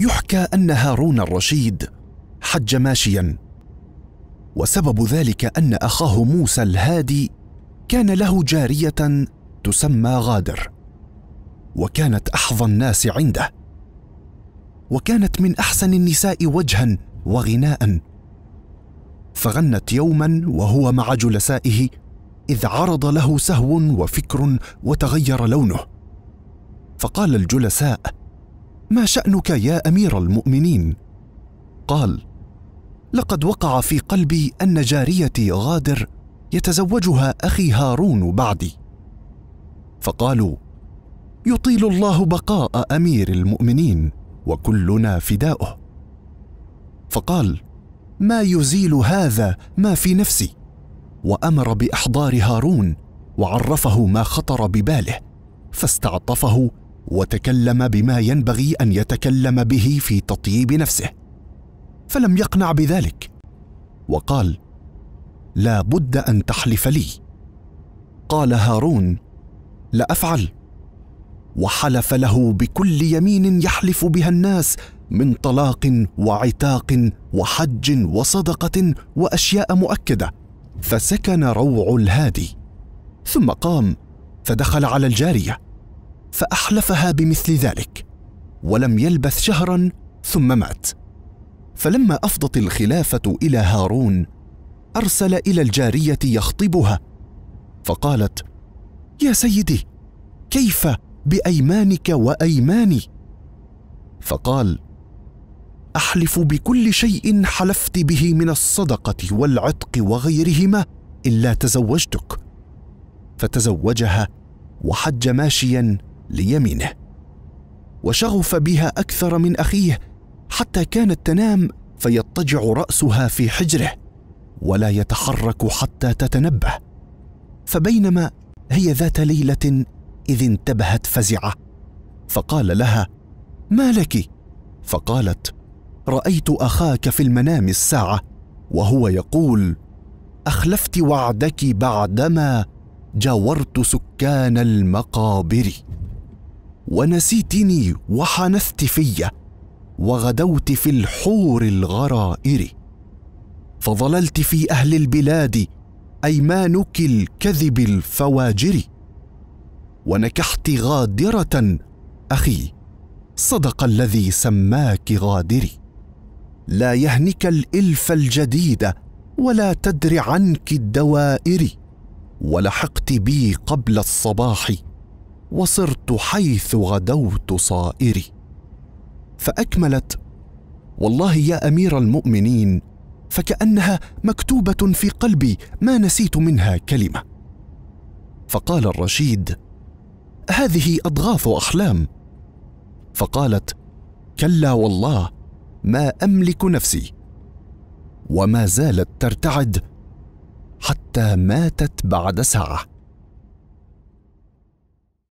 يحكى ان هارون الرشيد حج ماشيا وسبب ذلك ان اخاه موسى الهادي كان له جاريه تسمى غادر وكانت احظى الناس عنده وكانت من احسن النساء وجها وغناء فغنت يوما وهو مع جلسائه اذ عرض له سهو وفكر وتغير لونه فقال الجلساء ما شانك يا امير المؤمنين قال لقد وقع في قلبي ان جاريتي غادر يتزوجها اخي هارون بعدي فقالوا يطيل الله بقاء امير المؤمنين وكلنا فداؤه فقال ما يزيل هذا ما في نفسي وامر باحضار هارون وعرفه ما خطر بباله فاستعطفه وتكلم بما ينبغي ان يتكلم به في تطييب نفسه فلم يقنع بذلك وقال لا بد ان تحلف لي قال هارون لافعل وحلف له بكل يمين يحلف بها الناس من طلاق وعتاق وحج وصدقه واشياء مؤكده فسكن روع الهادي ثم قام فدخل على الجاريه فأحلفها بمثل ذلك ولم يلبث شهرا ثم مات فلما أفضت الخلافة إلى هارون أرسل إلى الجارية يخطبها فقالت يا سيدي كيف بأيمانك وأيماني فقال احلف بكل شيء حلفت به من الصدقه والعتق وغيرهما الا تزوجتك فتزوجها وحج ماشيا ليمينه وشغف بها اكثر من اخيه حتى كانت تنام فيضطجع راسها في حجره ولا يتحرك حتى تتنبه فبينما هي ذات ليله اذ انتبهت فزعه فقال لها ما لك فقالت رايت اخاك في المنام الساعه وهو يقول اخلفت وعدك بعدما جاورت سكان المقابر ونسيتني وحنثت في وغدوت في الحور الغرائر فظللت في اهل البلاد ايمانك الكذب الفواجر ونكحت غادره اخي صدق الذي سماك غادري لا يهنك الالف الجديد ولا تدر عنك الدوائر ولحقت بي قبل الصباح وصرت حيث غدوت صائري فاكملت والله يا امير المؤمنين فكانها مكتوبه في قلبي ما نسيت منها كلمه فقال الرشيد هذه اضغاث احلام فقالت كلا والله ما املك نفسي وما زالت ترتعد حتى ماتت بعد ساعه